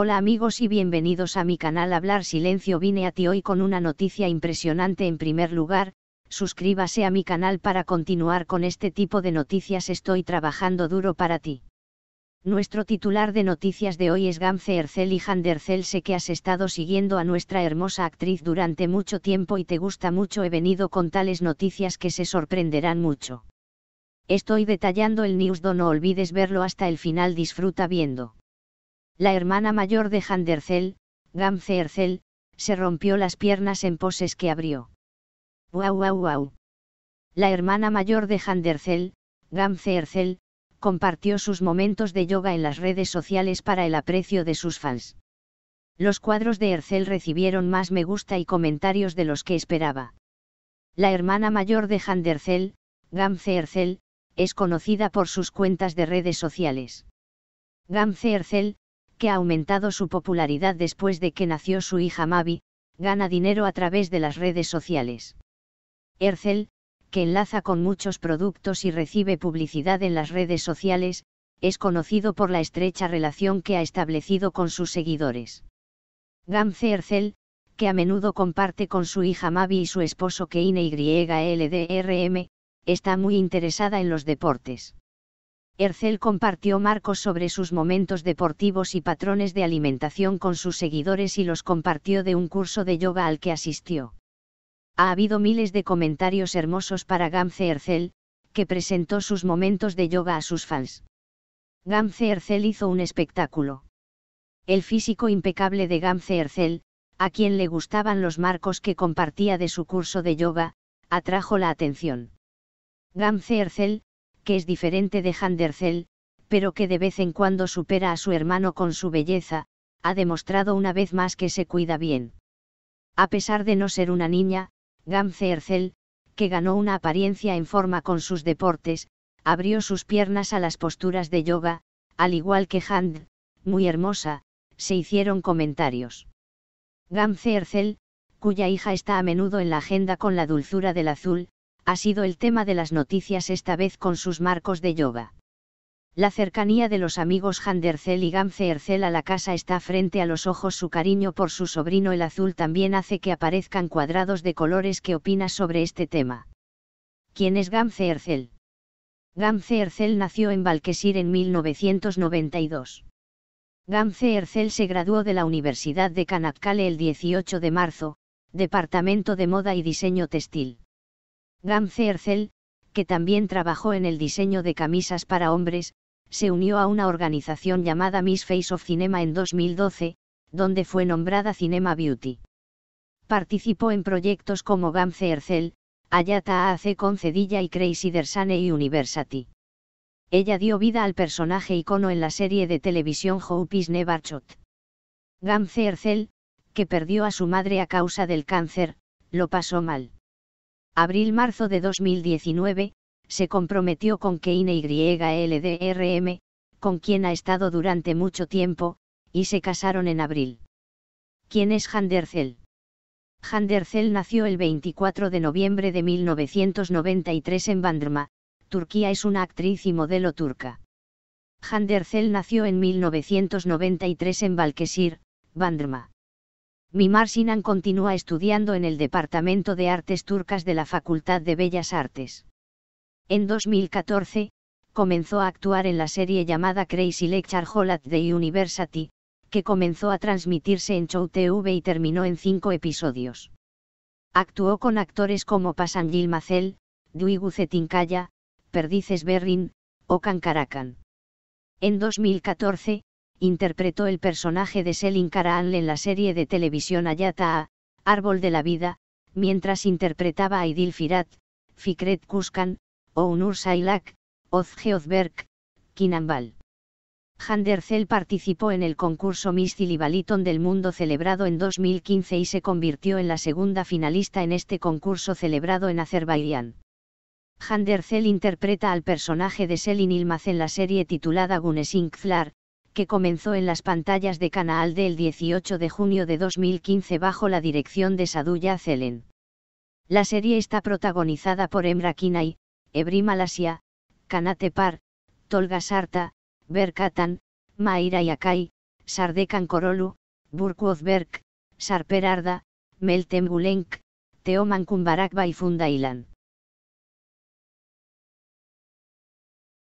Hola amigos y bienvenidos a mi canal Hablar Silencio vine a ti hoy con una noticia impresionante en primer lugar, suscríbase a mi canal para continuar con este tipo de noticias estoy trabajando duro para ti. Nuestro titular de noticias de hoy es Gamze Ercel y Ercel sé que has estado siguiendo a nuestra hermosa actriz durante mucho tiempo y te gusta mucho he venido con tales noticias que se sorprenderán mucho. Estoy detallando el news no olvides verlo hasta el final disfruta viendo. La hermana mayor de Handercel, Gamze se rompió las piernas en poses que abrió. ¡Guau, guau, guau! La hermana mayor de Handercel, Gamze compartió sus momentos de yoga en las redes sociales para el aprecio de sus fans. Los cuadros de Hercel recibieron más me gusta y comentarios de los que esperaba. La hermana mayor de Handercel, Gamze es conocida por sus cuentas de redes sociales. Gamze que ha aumentado su popularidad después de que nació su hija Mavi, gana dinero a través de las redes sociales. Ercel, que enlaza con muchos productos y recibe publicidad en las redes sociales, es conocido por la estrecha relación que ha establecido con sus seguidores. Gamze Ercel, que a menudo comparte con su hija Mavi y su esposo Keine YLDRM, está muy interesada en los deportes. Ercel compartió marcos sobre sus momentos deportivos y patrones de alimentación con sus seguidores y los compartió de un curso de yoga al que asistió. Ha habido miles de comentarios hermosos para Gamze Hercel, que presentó sus momentos de yoga a sus fans. Gamze Ercel hizo un espectáculo. El físico impecable de Gamze Hercel, a quien le gustaban los marcos que compartía de su curso de yoga, atrajo la atención. Gamze Ercel, que es diferente de Handercel, pero que de vez en cuando supera a su hermano con su belleza, ha demostrado una vez más que se cuida bien. A pesar de no ser una niña, Gamze Ercel, que ganó una apariencia en forma con sus deportes, abrió sus piernas a las posturas de yoga, al igual que Hand, muy hermosa, se hicieron comentarios. Gamze Ercel, cuya hija está a menudo en la agenda con la dulzura del azul, ha sido el tema de las noticias esta vez con sus marcos de yoga. La cercanía de los amigos Handercel y Gamze Ercel a la casa está frente a los ojos. Su cariño por su sobrino el azul también hace que aparezcan cuadrados de colores. que opina sobre este tema? ¿Quién es Gamze Ercel? nació en Valquesir en 1992. Gamze Ercel se graduó de la Universidad de Kanakkale el 18 de marzo, Departamento de Moda y Diseño Textil. Gamze Ercel, que también trabajó en el diseño de camisas para hombres, se unió a una organización llamada Miss Face of Cinema en 2012, donde fue nombrada Cinema Beauty. Participó en proyectos como Gamze Ercel, Ayata AC con Cedilla y Crazy Dersane y University. Ella dio vida al personaje icono en la serie de televisión Hope is Never Shot. Gamze Ercel, que perdió a su madre a causa del cáncer, lo pasó mal abril-marzo de 2019, se comprometió con Keine YLDRM, con quien ha estado durante mucho tiempo, y se casaron en abril. ¿Quién es Handercel? Handercel nació el 24 de noviembre de 1993 en Bandrma, Turquía es una actriz y modelo turca. Handercel nació en 1993 en Balkesir, Bandrma. Mimar Sinan continúa estudiando en el Departamento de Artes Turcas de la Facultad de Bellas Artes. En 2014, comenzó a actuar en la serie llamada Crazy Lecture Hall at the University, que comenzó a transmitirse en Show TV y terminó en cinco episodios. Actuó con actores como Pasangil Macel, Duygu Cetinkaya, Perdices Berrin, o Kankarakan. En 2014, interpretó el personaje de Selin Karaanl en la serie de televisión Ayata Árbol de la Vida, mientras interpretaba a Idil Firat, Fikret Kuskan, Ounur Sailak, Ozge Ozberg, Kinambal. Handercel participó en el concurso Miss Zilibaliton del Mundo celebrado en 2015 y se convirtió en la segunda finalista en este concurso celebrado en Azerbaiyán. Handercel interpreta al personaje de Selin Ilmaz en la serie titulada Gunesink Flar, que comenzó en las pantallas de Canal del 18 de junio de 2015 bajo la dirección de Saduya Zelen. La serie está protagonizada por Emra Kinay, Ebri Malasia, Kanate Par, Tolga Sarta, Berkatan, Maira Yakai, Sardekan Korolu, Burku Berk, Sarper Arda, Meltem Gulenk, Teoman Kumbarakba y Fundailan.